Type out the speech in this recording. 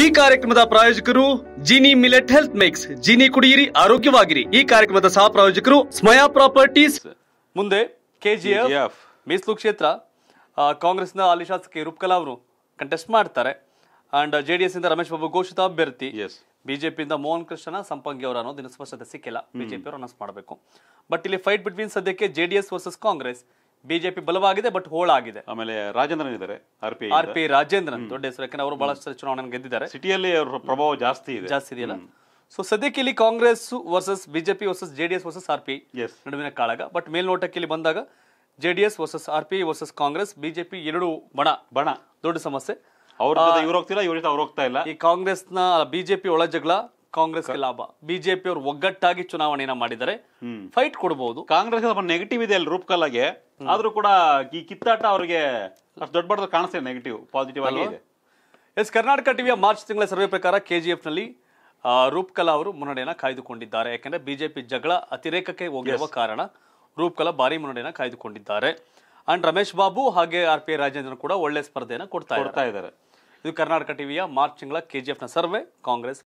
ಈ ಕಾರ್ಯಕ್ರಮದ ಪ್ರಾಯೋಜಕರು Jini millet health mix Jini ಕುಡಿಯಿರಿ ಆರೋಗ್ಯವಾಗಿರಿ ಈ ಕಾರ್ಯಕ್ರಮದ ಸಹ ಪ್ರಾಯೋಜಕರು ಸ್ಮಯಾ ಪ್ರಾಪರ್ಟೀಸ್ ಮುಂದೆ ಕೆಜಿಎಫ್ ಮೀಸಲು ಕ್ಷೇತ್ರ ಕಾಂಗ್ರೆಸ್ನ ಹಾಲಿ ಶಾಸಕಿ ರೂಪ್ಕಲಾ ಅವರು ಕಂಟೆಸ್ಟ್ ಮಾಡ್ತಾರೆ ಅಂಡ್ ಜೆ ಡಿ ಎಸ್ ಇಂದ ರಮೇಶ್ ಬಾಬು ಘೋಷಿತ ಅಭ್ಯರ್ಥಿ ಬಿಜೆಪಿಯಿಂದ ಮೋಹನ್ ಕೃಷ್ಣನ ಸಂಪಂಗಿ ಅವರ ಅನ್ನೋದು ಸ್ಪಷ್ಟತೆ ಸಿಕ್ಕಿಲ್ಲ ಬಿಜೆಪಿ ಅವರು ಅನೌನ್ಸ್ ಮಾಡಬೇಕು ಬಟ್ ಇಲ್ಲಿ ಫೈಟ್ ಬಿಟ್ವೀನ್ ಸದ್ಯಕ್ಕೆ ಜೆಡಿಎಸ್ ವರ್ಸಸ್ ಕಾಂಗ್ರೆಸ್ ಬಿಜೆಪಿ ಬಲವಾಗಿದೆ ಬಟ್ ಹೋಳಾಗಿದೆ ಆಮೇಲೆ ರಾಜೇಂದ್ರನ್ ಇದ್ದಾರೆ ಆರ್ ಪಿ ರಾಜೇಂದ್ರನ್ ದೊಡ್ಡ ಹೆಸರು ಯಾಕಂದ್ರೆ ಅವರು ಬಹಳಷ್ಟು ಚುನಾವಣೆ ಗೆದ್ದಿದ್ದಾರೆ ಸಿಟಿಯಲ್ಲಿ ಅವರ ಪ್ರಭಾವ ಜಾಸ್ತಿ ಇದೆ ಜಾಸ್ತಿ ಇದೆಯಲ್ಲ ಸೊ ಸದ್ಯಕ್ಕೆ ಇಲ್ಲಿ Congress versus BJP versus JDS versus R P ನಡುವಿನ ಕಾಳಗ ಬಟ್ ಮೇಲ್ನೋಟಕ್ಕೆ ಇಲ್ಲಿ ಬಂದಾಗ JDS versus R P versus Congress BJP ಎರಡು ಬಣ ಬಣ ದೊಡ್ಡ ಸಮಸ್ಯೆ ಅವ್ರ ಇವ್ರು ಹೋಗ್ತಿಲ್ಲ ಇವ್ರ ಅವ್ರು ಹೋಗ್ತಾ ಇಲ್ಲ ಈ ನ ಬಿಜೆಪಿ ಒಳ ಜಗಳ ಕಾಂಗ್ರೆಸ್ ಲಾಭ ಬಿಜೆಪಿ ಅವರು ಒಗ್ಗಟ್ಟಾಗಿ ಚುನಾವಣೆಯನ್ನ ಮಾಡಿದರೆ ಫೈಟ್ ಕೊಡಬಹುದು ಕಾಂಗ್ರೆಸ್ ನೆಗೆಟಿವ್ ಇದೆ ಅಲ್ಲಿ ಆದ್ರೂ ಕೂಡ ಈ ಕಿತ್ತಾಟ ಅವರಿಗೆ ಅಷ್ಟು ದೊಡ್ಡ ನೆಗೆಟಿವ್ ಪಾಸಿಟಿವ್ ಆಗಿ ಎಸ್ ಕರ್ನಾಟಕ ಟಿವಿಯ ಮಾರ್ಚ್ ತಿಂಗಳ ಸರ್ವೆ ಪ್ರಕಾರ ನಲ್ಲಿ ರೂಪ್ಕಲಾ ಅವರು ಮುನ್ನಡೆಯನ್ನು ಕಾಯ್ದುಕೊಂಡಿದ್ದಾರೆ ಯಾಕೆಂದ್ರೆ ಬಿಜೆಪಿ ಜಗಳ ಅತಿರೇಕಕ್ಕೆ ಹೋಗಿರುವ ಕಾರಣ ರೂಪ್ಕಲಾ ಭಾರಿ ಮುನ್ನಡೆಯನ್ನು ಕಾಯ್ದುಕೊಂಡಿದ್ದಾರೆ ಅಂಡ್ ರಮೇಶ್ ಬಾಬು ಹಾಗೆ ಆರ್ ಪಿ ರಾಜೇಂದ್ರ ಕೂಡ ಒಳ್ಳೆ ಸ್ಪರ್ಧೆಯನ್ನು ಕೊಡ್ತಾ ಇದ್ದಾರೆ ಇದು ಕರ್ನಾಟಕ ಟಿವಿಯ ಮಾರ್ಚ್ ತಿಂಗಳ ಕೆಜಿಎಫ್ ನ ಸರ್ವೆ ಕಾಂಗ್ರೆಸ್